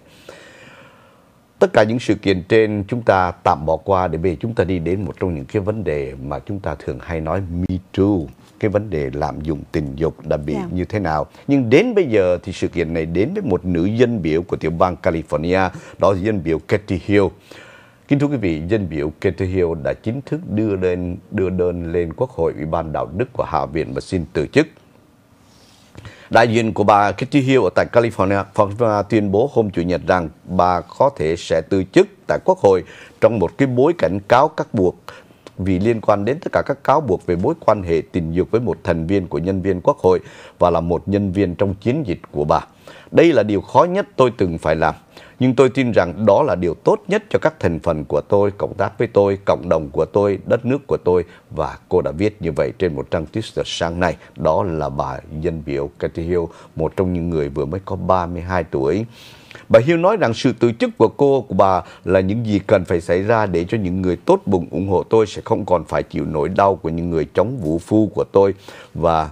Tất cả những sự kiện trên chúng ta tạm bỏ qua để về chúng ta đi đến một trong những cái vấn đề mà chúng ta thường hay nói Me Too cái vấn đề lạm dụng tình dục đã bị yeah. Dạ. như thế nào. Nhưng đến bây giờ thì sự kiện này đến với một nữ dân biểu của tiểu bang California, đó là dân biểu Katie Hill. Kính thưa quý vị, dân biểu Katie Hill đã chính thức đưa lên đưa đơn lên Quốc hội Ủy ban Đạo đức của Hạ viện và xin từ chức. Đại diện của bà Katie Hill ở tại California tuyên bố hôm Chủ nhật rằng bà có thể sẽ từ chức tại Quốc hội trong một cái bối cảnh cáo các buộc vì liên quan đến tất cả các cáo buộc về mối quan hệ tình dục với một thành viên của nhân viên quốc hội và là một nhân viên trong chiến dịch của bà. Đây là điều khó nhất tôi từng phải làm, nhưng tôi tin rằng đó là điều tốt nhất cho các thành phần của tôi, cộng tác với tôi, cộng đồng của tôi, đất nước của tôi và cô đã viết như vậy trên một trang Twitter sáng nay. Đó là bà dân biểu Katy Hill, một trong những người vừa mới có 32 tuổi. Bà hiếu nói rằng sự từ chức của cô, của bà là những gì cần phải xảy ra để cho những người tốt bụng ủng hộ tôi sẽ không còn phải chịu nỗi đau của những người chống vũ phu của tôi. Và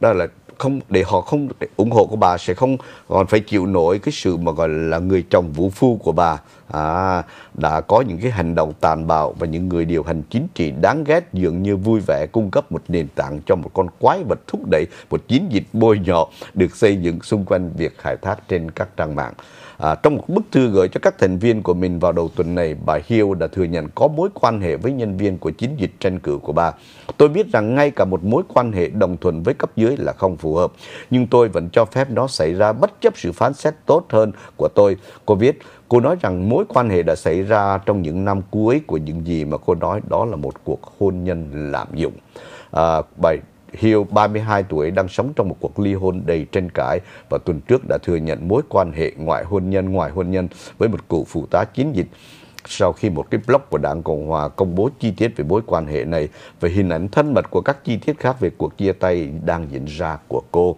đó là không để họ không để ủng hộ của bà sẽ không còn phải chịu nổi cái sự mà gọi là người chồng vũ phu của bà à, đã có những cái hành động tàn bạo và những người điều hành chính trị đáng ghét dường như vui vẻ cung cấp một nền tảng cho một con quái vật thúc đẩy một chiến dịch bôi nhọ được xây dựng xung quanh việc khai thác trên các trang mạng. À, trong một bức thư gửi cho các thành viên của mình vào đầu tuần này, bà Hill đã thừa nhận có mối quan hệ với nhân viên của chiến dịch tranh cử của bà. Tôi biết rằng ngay cả một mối quan hệ đồng thuận với cấp dưới là không phù hợp, nhưng tôi vẫn cho phép nó xảy ra bất chấp sự phán xét tốt hơn của tôi. Cô viết, cô nói rằng mối quan hệ đã xảy ra trong những năm cuối của những gì mà cô nói đó là một cuộc hôn nhân lạm dụng. À, bài Hiêu, 32 tuổi, đang sống trong một cuộc ly hôn đầy tranh cãi và tuần trước đã thừa nhận mối quan hệ ngoại hôn nhân ngoại hôn nhân với một cựu phụ tá chiến dịch sau khi một cái blog của Đảng Cộng Hòa công bố chi tiết về mối quan hệ này và hình ảnh thân mật của các chi tiết khác về cuộc chia tay đang diễn ra của cô.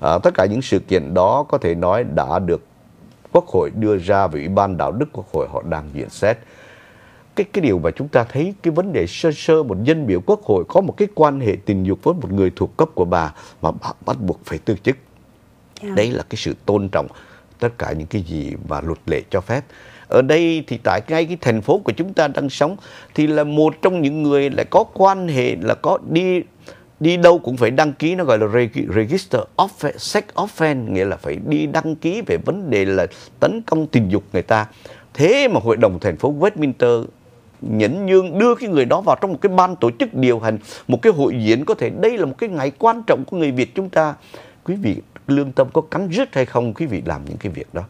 À, tất cả những sự kiện đó có thể nói đã được Quốc hội đưa ra và Ủy ban Đạo đức Quốc hội họ đang diễn xét cái cái điều mà chúng ta thấy cái vấn đề sơ sơ một nhân biểu quốc hội có một cái quan hệ tình dục với một người thuộc cấp của bà mà bà bắt buộc phải từ chức. Yeah. Dạ. Đấy là cái sự tôn trọng tất cả những cái gì mà luật lệ cho phép. Ở đây thì tại ngay cái thành phố của chúng ta đang sống thì là một trong những người lại có quan hệ là có đi đi đâu cũng phải đăng ký nó gọi là register of sex offense nghĩa là phải đi đăng ký về vấn đề là tấn công tình dục người ta thế mà hội đồng thành phố Westminster nhẫn nhương đưa cái người đó vào trong một cái ban tổ chức điều hành một cái hội diễn có thể đây là một cái ngày quan trọng của người Việt chúng ta quý vị lương tâm có cắn rứt hay không quý vị làm những cái việc đó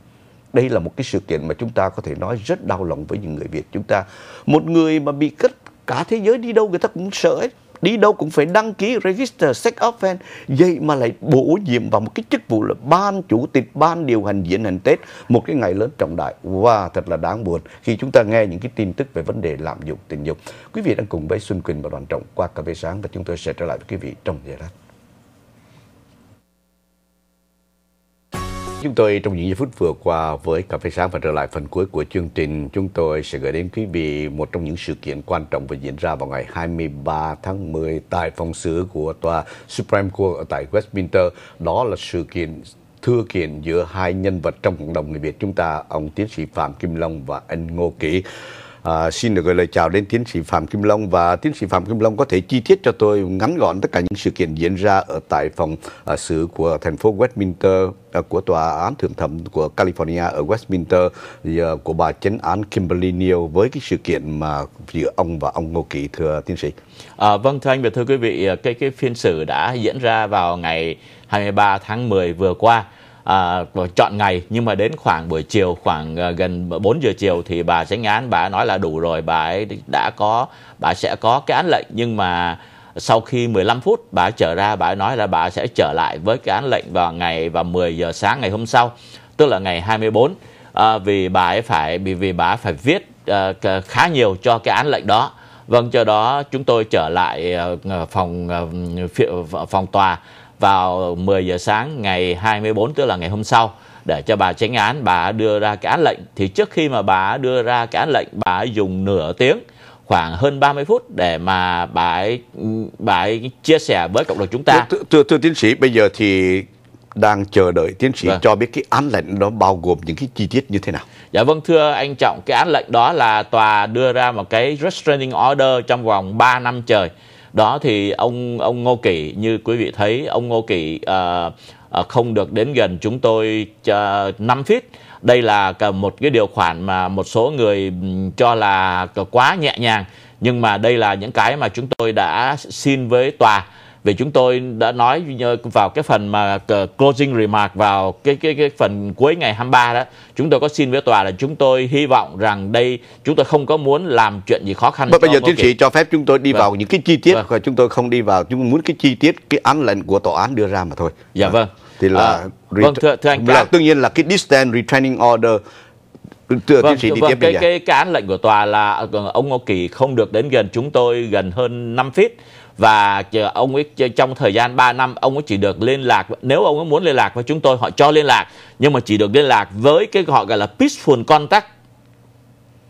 đây là một cái sự kiện mà chúng ta có thể nói rất đau lòng với những người Việt chúng ta một người mà bị cất cả thế giới đi đâu người ta cũng sợ ấy đi đâu cũng phải đăng ký register set up fan vậy mà lại bổ nhiệm vào một cái chức vụ là ban chủ tịch ban điều hành diễn hành tết một cái ngày lớn trọng đại và wow, thật là đáng buồn khi chúng ta nghe những cái tin tức về vấn đề lạm dụng tình dục quý vị đang cùng với xuân quỳnh và đoàn trọng qua cà phê sáng và chúng tôi sẽ trở lại với quý vị trong giờ lát Chúng tôi trong những giây phút vừa qua với Cà phê sáng và trở lại phần cuối của chương trình, chúng tôi sẽ gửi đến quý vị một trong những sự kiện quan trọng vừa diễn ra vào ngày 23 tháng 10 tại phòng xử của tòa Supreme Court ở tại Westminster. Đó là sự kiện thưa kiện giữa hai nhân vật trong cộng đồng người Việt chúng ta, ông tiến sĩ Phạm Kim Long và anh Ngô Kỷ. À, xin được gửi lời chào đến tiến sĩ Phạm Kim Long và tiến sĩ Phạm Kim Long có thể chi tiết cho tôi ngắn gọn tất cả những sự kiện diễn ra ở tại phòng à, xử của thành phố Westminster à, của tòa án thượng thẩm của California ở Westminster thì, à, của bà chánh án Kimberly Neal với cái sự kiện mà giữa ông và ông Ngô Kỳ thưa tiến sĩ. À, vâng thưa anh và thưa quý vị à, cái cái phiên xử đã diễn ra vào ngày 23 tháng 10 vừa qua à, chọn ngày nhưng mà đến khoảng buổi chiều khoảng à, gần 4 giờ chiều thì bà tránh án bà nói là đủ rồi bà ấy đã có bà sẽ có cái án lệnh nhưng mà sau khi 15 phút bà trở ra bà nói là bà sẽ trở lại với cái án lệnh vào ngày vào 10 giờ sáng ngày hôm sau tức là ngày 24 à, vì bà ấy phải vì vì bà ấy phải viết à, khá nhiều cho cái án lệnh đó vâng cho đó chúng tôi trở lại à, phòng à, phòng tòa vào 10 giờ sáng ngày 24 tức là ngày hôm sau để cho bà tránh án bà đưa ra cái án lệnh thì trước khi mà bà đưa ra cái án lệnh bà dùng nửa tiếng khoảng hơn 30 phút để mà bà ấy, bà ấy chia sẻ với cộng đồng chúng ta. Thưa, thưa, thưa tiến sĩ, bây giờ thì đang chờ đợi tiến sĩ vâng. cho biết cái án lệnh đó bao gồm những cái chi tiết như thế nào. Dạ vâng thưa anh Trọng, cái án lệnh đó là tòa đưa ra một cái restraining order trong vòng 3 năm trời đó thì ông ông Ngô Kỳ như quý vị thấy ông Ngô Kỳ à, à, không được đến gần chúng tôi à, 5 feet đây là một cái điều khoản mà một số người cho là quá nhẹ nhàng nhưng mà đây là những cái mà chúng tôi đã xin với tòa vì chúng tôi đã nói vào cái phần mà ờ, closing remark vào cái cái cái phần cuối ngày 23 đó chúng tôi có xin với tòa là chúng tôi hy vọng rằng đây chúng tôi không có muốn làm chuyện gì khó khăn. Vâng, bây, giờ tiến sĩ cho phép chúng tôi đi vâng. vào những cái chi tiết vâng. và chúng tôi không đi vào chúng muốn cái chi tiết cái án lệnh của tòa án đưa ra mà thôi. Dạ vâng. vâng. Thì là à, vâng, thưa, thưa anh là đương nhiên là cái distance retraining order Thưa vâng, sĩ đi vâng, tiếp cái, cái, cái án lệnh của tòa là ờ, ông Ngô Kỳ không được đến gần chúng tôi gần hơn 5 feet và ông ấy trong thời gian 3 năm ông ấy chỉ được liên lạc nếu ông ấy muốn liên lạc với chúng tôi họ cho liên lạc nhưng mà chỉ được liên lạc với cái họ gọi là peaceful contact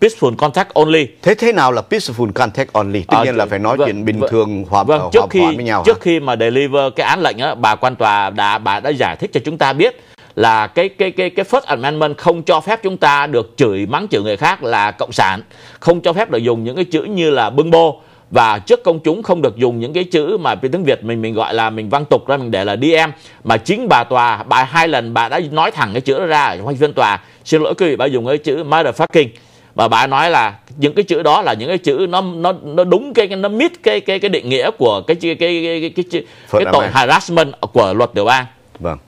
peaceful contact only. Thế thế nào là peaceful contact only? Tất à, nhiên là phải nói vâng, chuyện bình vâng, thường hòa vâng, trước hòa khi hòa với nhau. Trước hả? khi mà deliver cái án lệnh đó, bà quan tòa đã bà đã giải thích cho chúng ta biết là cái cái cái cái First Amendment không cho phép chúng ta được chửi mắng chửi người khác là cộng sản, không cho phép được dùng những cái chữ như là bưng bô và trước công chúng không được dùng những cái chữ mà về tiếng Việt mình mình gọi là mình văn tục ra mình để là đi em mà chính bà tòa bà hai lần bà đã nói thẳng cái chữ đó ra ở trong phiên tòa xin lỗi quý vị bà dùng cái chữ motherfucking và bà nói là những cái chữ đó là những cái chữ nó nó nó đúng cái nó mít cái cái cái định nghĩa của cái cái cái cái cái, cái, cái, cái tội harassment của luật tiểu bang. Vâng.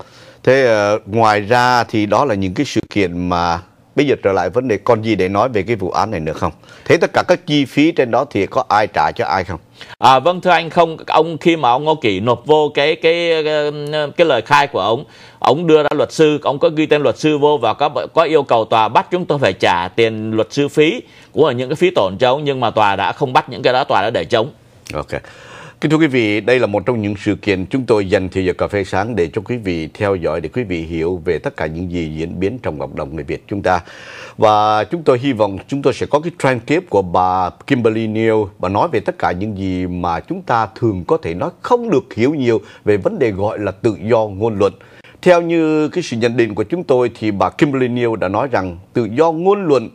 Thế uh, ngoài ra thì đó là những cái sự kiện mà Bây giờ trở lại vấn đề còn gì để nói về cái vụ án này nữa không? Thế tất cả các chi phí trên đó thì có ai trả cho ai không? À, vâng thưa anh không ông khi mà ông Ngô Kỳ nộp vô cái cái cái, cái lời khai của ông ông đưa ra luật sư ông có ghi tên luật sư vô và có có yêu cầu tòa bắt chúng tôi phải trả tiền luật sư phí của những cái phí tổn cho ông nhưng mà tòa đã không bắt những cái đó tòa đã để chống. Ok. Kính thưa quý vị, đây là một trong những sự kiện chúng tôi dành thời giờ cà phê sáng để cho quý vị theo dõi, để quý vị hiểu về tất cả những gì diễn biến trong cộng đồng người Việt chúng ta. Và chúng tôi hy vọng chúng tôi sẽ có cái transcript của bà Kimberly Neal và nói về tất cả những gì mà chúng ta thường có thể nói không được hiểu nhiều về vấn đề gọi là tự do ngôn luận. Theo như cái sự nhận định của chúng tôi thì bà Kimberly Neal đã nói rằng tự do ngôn luận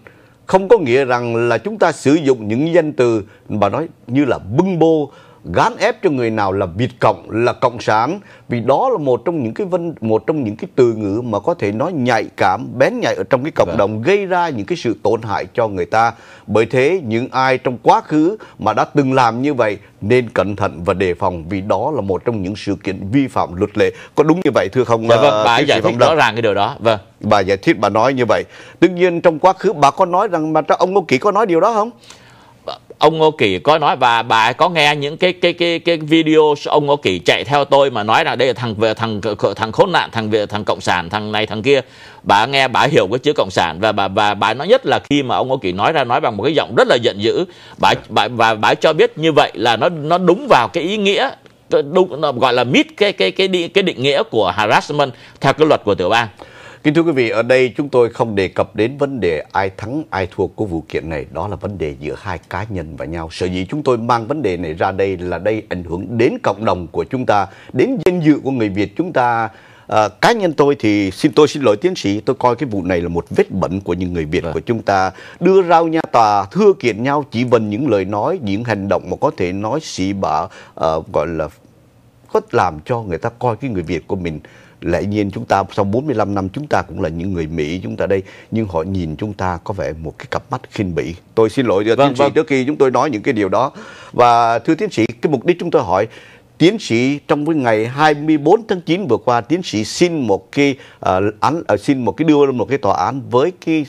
không có nghĩa rằng là chúng ta sử dụng những danh từ bà nói như là bưng bô gán ép cho người nào là Việt cộng là cộng sản vì đó là một trong những cái vân một trong những cái từ ngữ mà có thể nói nhạy cảm bén nhạy ở trong cái cộng vâng. đồng gây ra những cái sự tổn hại cho người ta bởi thế những ai trong quá khứ mà đã từng làm như vậy nên cẩn thận và đề phòng vì đó là một trong những sự kiện vi phạm luật lệ có đúng như vậy thưa không dạ, vâng, ờ, bà giải thích rõ ràng cái điều đó vâng bà giải thích bà nói như vậy tuy nhiên trong quá khứ bà có nói rằng mà ông Ngô Kỷ có nói điều đó không ông Ngô Kỳ có nói và bà có nghe những cái cái cái cái video ông Ngô Kỳ chạy theo tôi mà nói là đây là thằng về thằng thằng khốn nạn thằng về thằng cộng sản thằng này thằng kia bà nghe bà hiểu cái chữ cộng sản và bà và bà nói nhất là khi mà ông Ngô Kỳ nói ra nói bằng một cái giọng rất là giận dữ bà bà và bà cho biết như vậy là nó nó đúng vào cái ý nghĩa đúng gọi là mít cái cái cái cái định nghĩa của harassment theo cái luật của tiểu bang Kính thưa quý vị, ở đây chúng tôi không đề cập đến vấn đề ai thắng ai thua của vụ kiện này, đó là vấn đề giữa hai cá nhân và nhau. Sở dĩ chúng tôi mang vấn đề này ra đây là đây ảnh hưởng đến cộng đồng của chúng ta, đến danh dự của người Việt chúng ta. À, cá nhân tôi thì xin tôi xin lỗi tiến sĩ, tôi coi cái vụ này là một vết bẩn của những người Việt à. của chúng ta đưa rao nha tòa thưa kiện nhau chỉ vần những lời nói, những hành động mà có thể nói xỉ bả uh, gọi là có làm cho người ta coi cái người Việt của mình lẽ nhiên chúng ta sau 45 năm chúng ta cũng là những người Mỹ chúng ta đây nhưng họ nhìn chúng ta có vẻ một cái cặp mắt khinh bỉ. Tôi xin lỗi vâng, tiến sĩ vâng. trước khi chúng tôi nói những cái điều đó và thưa tiến sĩ cái mục đích chúng tôi hỏi tiến sĩ trong cái ngày 24 tháng 9 vừa qua tiến sĩ xin một cái uh, án uh, xin một cái đưa một cái tòa án với cái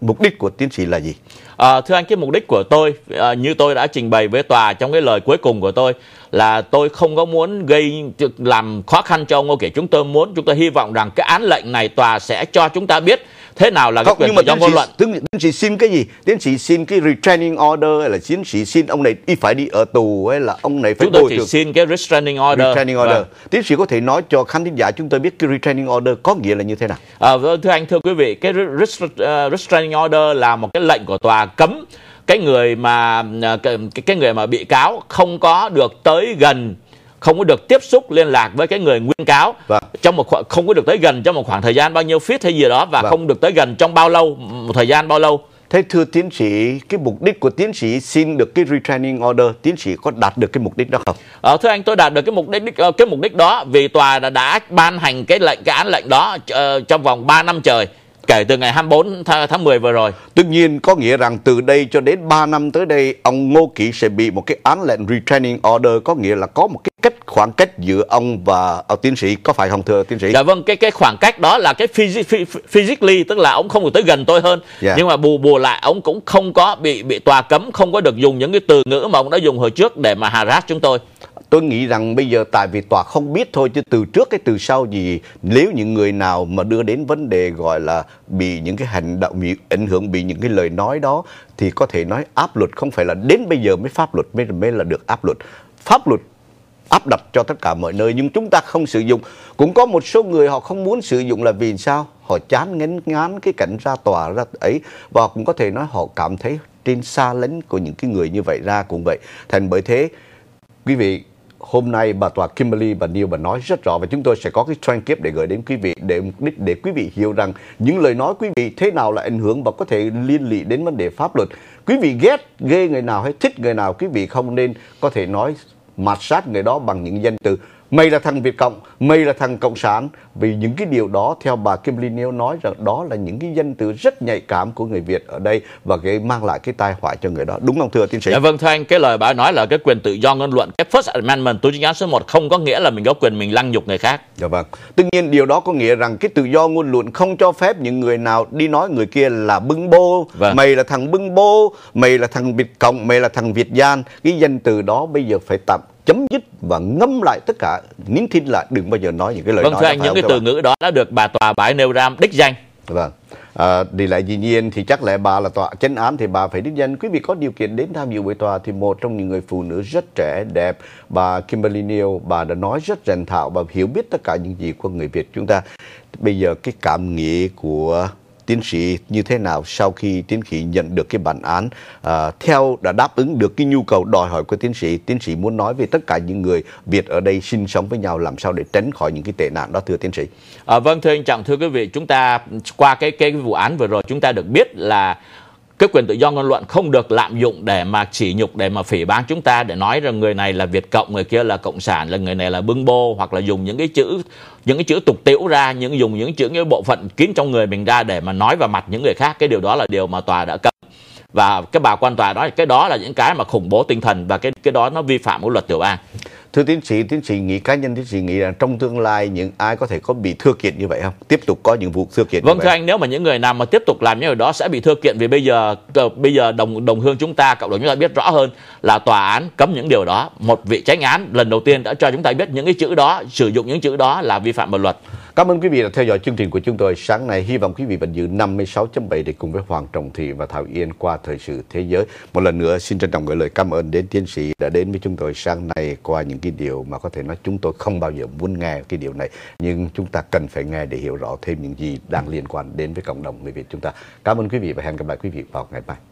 mục đích của tiến sĩ là gì? À, thưa anh cái mục đích của tôi à, như tôi đã trình bày với tòa trong cái lời cuối cùng của tôi là tôi không có muốn gây làm khó khăn cho Ngô kể Chúng tôi muốn chúng tôi hy vọng rằng cái án lệnh này tòa sẽ cho chúng ta biết thế nào là không, quyền tự do ngôn luận. Tướng, tiến sĩ xin cái gì? Tiến sĩ xin cái restraining order hay là tiến sĩ xin ông này đi phải đi ở tù hay là ông này phải chúng tôi chỉ được... xin cái restraining order. Restraining order. Vâng. Tiến sĩ có thể nói cho khán thính giả chúng tôi biết cái restraining order có nghĩa là như thế nào? À, vâng, thưa anh thưa quý vị, cái ờ, restraining order là một cái lệnh của tòa cấm cái người mà à, cái, cái người mà bị cáo không có được tới gần không có được tiếp xúc liên lạc với cái người nguyên cáo vâng. trong một khoảng, không có được tới gần trong một khoảng thời gian bao nhiêu feet hay gì đó và vâng. không được tới gần trong bao lâu một thời gian bao lâu thế thưa tiến sĩ cái mục đích của tiến sĩ xin được cái retraining order tiến sĩ có đạt được cái mục đích đó không ờ, thưa anh tôi đạt được cái mục đích ờ, cái mục đích đó vì tòa đã, đã ban hành cái lệnh cái án lệnh đó uh, trong vòng 3 năm trời kể từ ngày 24 tháng 10 vừa rồi. Tuy nhiên có nghĩa rằng từ đây cho đến 3 năm tới đây ông Ngô Kỷ sẽ bị một cái án lệnh retraining order có nghĩa là có một cái cách khoảng cách giữa ông và ông ờ, tiến sĩ có phải không thưa tiến sĩ? Dạ vâng, cái cái khoảng cách đó là cái physically, tức là ông không được tới gần tôi hơn. Yeah. Dạ. Nhưng mà bù bù lại ông cũng không có bị bị tòa cấm không có được dùng những cái từ ngữ mà ông đã dùng hồi trước để mà harass chúng tôi tôi nghĩ rằng bây giờ tại vì tòa không biết thôi chứ từ trước cái từ sau gì nếu những người nào mà đưa đến vấn đề gọi là bị những cái hành động bị ảnh hưởng bị những cái lời nói đó thì có thể nói áp luật không phải là đến bây giờ mới pháp luật mới mới là được áp luật pháp luật áp đặt cho tất cả mọi nơi nhưng chúng ta không sử dụng cũng có một số người họ không muốn sử dụng là vì sao họ chán ngán ngán cái cảnh ra tòa ra ấy và cũng có thể nói họ cảm thấy trên xa lánh của những cái người như vậy ra cũng vậy thành bởi thế quý vị hôm nay bà tòa Kimberly và Neil bà nói rất rõ và chúng tôi sẽ có cái transcript để gửi đến quý vị để đích để quý vị hiểu rằng những lời nói quý vị thế nào là ảnh hưởng và có thể liên lụy đến vấn đề pháp luật. Quý vị ghét ghê người nào hay thích người nào quý vị không nên có thể nói mạt sát người đó bằng những danh từ mày là thằng Việt Cộng, mày là thằng Cộng sản. Vì những cái điều đó theo bà Kim Ly Nêu nói rằng đó là những cái danh từ rất nhạy cảm của người Việt ở đây và gây mang lại cái tai họa cho người đó. Đúng không thưa tiến sĩ? Dạ, vâng thưa anh, cái lời bà nói là cái quyền tự do ngôn luận. Cái First Amendment, tôi chính án số 1 không có nghĩa là mình có quyền mình lăng nhục người khác. Dạ vâng. Tuy nhiên điều đó có nghĩa rằng cái tự do ngôn luận không cho phép những người nào đi nói người kia là bưng bô, vâng. mày là thằng bưng bô, mày là thằng Việt Cộng, mày là thằng Việt gian. Cái danh từ đó bây giờ phải tạm chấm dứt và ngâm lại tất cả nín thinh lại đừng bao giờ nói những cái lời vâng, nói thưa những cái từ ngữ đó đã được bà tòa bãi nêu ra đích danh vâng à, thì lại dĩ nhiên thì chắc lẽ bà là tòa chánh án thì bà phải đích danh quý vị có điều kiện đến tham dự buổi tòa thì một trong những người phụ nữ rất trẻ đẹp bà Kimberly Neal bà đã nói rất rành thạo và hiểu biết tất cả những gì của người Việt chúng ta bây giờ cái cảm nghĩ của tiến sĩ như thế nào sau khi tiến sĩ nhận được cái bản án à, theo đã đáp ứng được cái nhu cầu đòi hỏi của tiến sĩ tiến sĩ muốn nói về tất cả những người Việt ở đây sinh sống với nhau làm sao để tránh khỏi những cái tệ nạn đó thưa tiến sĩ à, vâng thưa anh trọng thưa quý vị chúng ta qua cái cái vụ án vừa rồi chúng ta được biết là cái quyền tự do ngôn luận không được lạm dụng để mà chỉ nhục để mà phỉ báng chúng ta để nói rằng người này là Việt cộng người kia là cộng sản là người này là bưng bô hoặc là dùng những cái chữ những cái chữ tục tiễu ra những dùng những chữ những bộ phận kín trong người mình ra để mà nói vào mặt những người khác cái điều đó là điều mà tòa đã cấm và cái bà quan tòa nói cái đó là những cái mà khủng bố tinh thần và cái cái đó nó vi phạm của luật tiểu bang thưa tiến sĩ tiến sĩ nghĩ cá nhân tiến sĩ nghĩ rằng trong tương lai những ai có thể có bị thưa kiện như vậy không tiếp tục có những vụ thưa kiện vâng thưa anh nếu mà những người nào mà tiếp tục làm những điều đó sẽ bị thưa kiện vì bây giờ ờ, bây giờ đồng đồng hương chúng ta cộng đồng chúng ta biết rõ hơn là tòa án cấm những điều đó một vị tránh án lần đầu tiên đã cho chúng ta biết những cái chữ đó sử dụng những chữ đó là vi phạm pháp luật Cảm ơn quý vị đã theo dõi chương trình của chúng tôi sáng nay. Hy vọng quý vị vẫn giữ 56.7 để cùng với Hoàng Trọng Thị và Thảo Yên qua thời sự thế giới. Một lần nữa xin trân trọng gửi lời cảm ơn đến tiến sĩ đã đến với chúng tôi sáng nay qua những cái điều mà có thể nói chúng tôi không bao giờ muốn nghe cái điều này nhưng chúng ta cần phải nghe để hiểu rõ thêm những gì đang liên quan đến với cộng đồng người Việt chúng ta. Cảm ơn quý vị và hẹn gặp lại quý vị vào ngày mai.